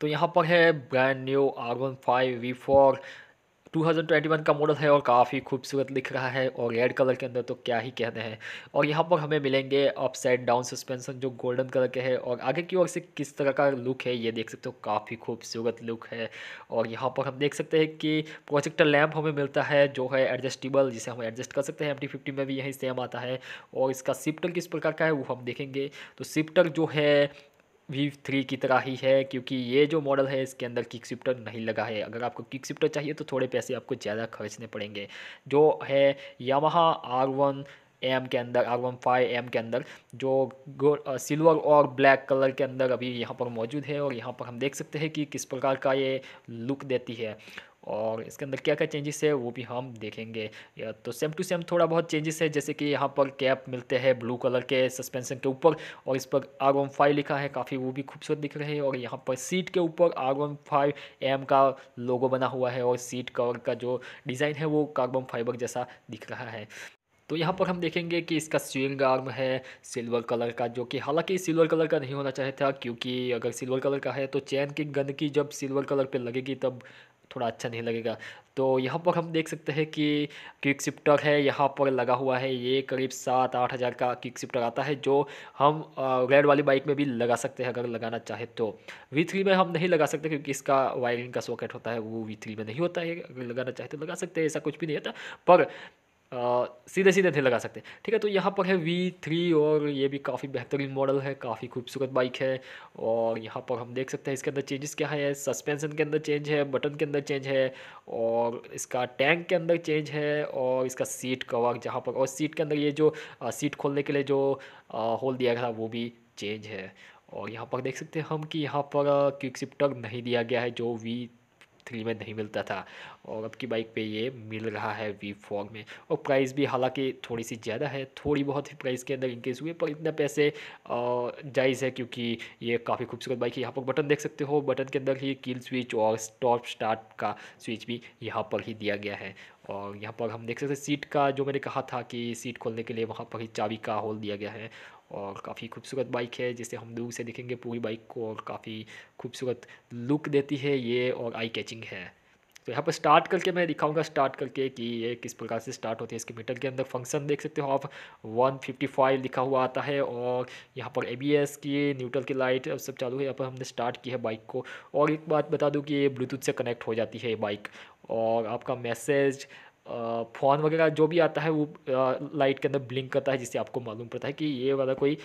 तो यहाँ पर है brand new R one five V four one का मॉडल है और काफ़ी खूबसूरत लिख रहा है और रेड कलर के अंदर तो क्या ही कहने हैं और यहाँ पर हमें मिलेंगे अपसाइड डाउन सस्पेंशन जो गोल्डन कलर के है और आगे की ओर से किस तरह का लुक है ये देख सकते हो काफ़ी खूबसूरत लुक है और यहाँ पर हम देख सकते हैं कि प्रोजेक्टर लैम्प हमें मिलता है जो है एडजस्टेबल जिसे हम एडजस्ट कर सकते हैं एम में भी यही सेम आता है और इसका सिप्टर किस प्रकार का है वो हम देखेंगे तो सिप्टर जो है वी थ्री की तरह ही है क्योंकि ये जो मॉडल है इसके अंदर किक शिफ्टर नहीं लगा है अगर आपको किक शिफ्टर चाहिए तो थोड़े पैसे आपको ज़्यादा खर्चने पड़ेंगे जो है यामाहा आर वन एम के अंदर आर वन फाइव एम के अंदर जो सिल्वर uh, और ब्लैक कलर के अंदर अभी यहाँ पर मौजूद है और यहाँ पर हम देख सकते हैं कि किस प्रकार का ये लुक देती है और इसके अंदर क्या क्या चेंजेस है वो भी हम देखेंगे या तो सेम टू सेम थोड़ा बहुत चेंजेस है जैसे कि यहाँ पर कैप मिलते हैं ब्लू कलर के सस्पेंसन के ऊपर और इस पर आर वन फाइव लिखा है काफ़ी वो भी खूबसूरत दिख रहे हैं और यहाँ पर सीट के ऊपर आर वन फाइव एम का लोगो बना हुआ है और सीट कवर का जो डिज़ाइन है वो कार्बन फाइबर जैसा दिख रहा है तो यहाँ पर हम देखेंगे कि इसका स्विंग आर्म है सिल्वर कलर का जो कि हालांकि सिल्वर कलर का नहीं होना चाहिए था क्योंकि अगर सिल्वर कलर का है तो चैन की गंदगी जब सिल्वर कलर पे लगेगी तब थोड़ा अच्छा नहीं लगेगा तो यहाँ पर हम देख सकते हैं कि क्विक शिफ्टर है यहाँ पर लगा हुआ है ये करीब सात आठ हज़ार का क्विक शिफ्टर आता है जो हम रेड वाली बाइक में भी लगा सकते हैं अगर लगाना चाहे तो वी थ्री में हम नहीं लगा सकते क्योंकि इसका वायरिंग का सॉकेट होता है वो वी थ्री में नहीं होता है अगर लगाना चाहे तो लगा सकते हैं ऐसा कुछ भी नहीं होता पर सीधे सीधे थे लगा सकते ठीक है तो यहाँ पर है वी थ्री और ये भी काफ़ी बेहतरीन मॉडल है काफ़ी खूबसूरत बाइक है और यहाँ पर हम देख सकते हैं इसके अंदर चेंजेस क्या है सस्पेंसन के अंदर चेंज है बटन के अंदर चेंज है और इसका टैंक के अंदर चेंज है और इसका सीट कवर जहाँ पर और सीट के अंदर ये जो सीट खोलने के लिए जो होल दिया गया था वो भी चेंज है और यहाँ पर देख सकते हैं हम कि यहाँ पर क्विक शिफ्टर नहीं दिया गया है जो वी थ्री में नहीं मिलता था और अब की बाइक पे ये मिल रहा है वी फोर में और प्राइस भी हालांकि थोड़ी सी ज़्यादा है थोड़ी बहुत ही प्राइस के अंदर इंक्रीज़ हुई पर इतने पैसे जायज़ है क्योंकि ये काफ़ी खूबसूरत बाइक है यहाँ पर बटन देख सकते हो बटन के अंदर ही कील स्विच और स्टॉप स्टार्ट का स्विच भी यहाँ पर ही दिया गया है और यहाँ पर हम देख सकते हैं सीट का जो मैंने कहा था कि सीट खोलने के लिए वहाँ पर ही चाबी का होल दिया गया है और काफ़ी खूबसूरत बाइक है जिसे हम दूर से देखेंगे पूरी बाइक को और काफ़ी खूबसूरत लुक देती है ये और आई कैचिंग है तो यहाँ पर स्टार्ट करके मैं दिखाऊंगा स्टार्ट करके कि ये किस प्रकार से स्टार्ट होती है इसके मीटर के अंदर फंक्शन देख सकते हो आप 155 लिखा हुआ आता है और यहाँ पर ए की न्यूट्रल की लाइट सब चालू है यहाँ पर हमने स्टार्ट की है बाइक को और एक बात बता दूँ कि ये ब्लूटूथ से कनेक्ट हो जाती है बाइक और आपका मैसेज फोन वगैरह जो भी आता है वो लाइट के अंदर ब्लिंक करता है जिससे आपको मालूम पड़ता है कि ये वाला कोई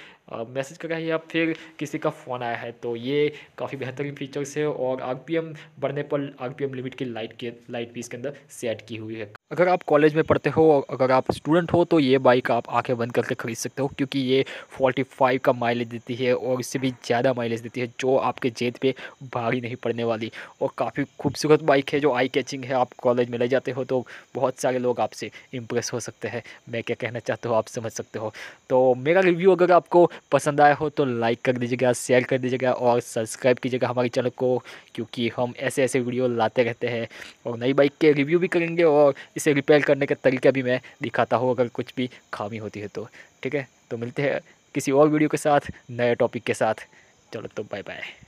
मैसेज कर रहा है या फिर किसी का फ़ोन आया है तो ये काफ़ी बेहतरीन फीचर्स है और आरपीएम बढ़ने पर आरपीएम लिमिट की लाइट के लाइट भी इसके अंदर सेट की हुई है अगर आप कॉलेज में पढ़ते हो अगर आप स्टूडेंट हो तो ये बाइक आप आंखें बंद करके ख़रीद सकते हो क्योंकि ये फाइव का माइलेज देती है और इससे भी ज़्यादा माइलेज देती है जो आपके जेद पर भारी नहीं पड़ने वाली और काफ़ी खूबसूरत बाइक है जो आई कैचिंग है आप कॉलेज में ले जाते हो तो बहुत बहुत सारे लोग आपसे इम्प्रेस हो सकते हैं मैं क्या कहना चाहता हूँ आप समझ सकते हो तो मेरा रिव्यू अगर आपको पसंद आया हो तो लाइक कर दीजिएगा शेयर कर दीजिएगा और सब्सक्राइब कीजिएगा हमारे चैनल को क्योंकि हम ऐसे ऐसे वीडियो लाते रहते हैं और नई बाइक के रिव्यू भी करेंगे और इसे रिपेयर करने का तरीका भी मैं दिखाता हूँ अगर कुछ भी खामी होती है तो ठीक है तो मिलते हैं किसी और वीडियो के साथ नए टॉपिक के साथ चलो तो बाय बाय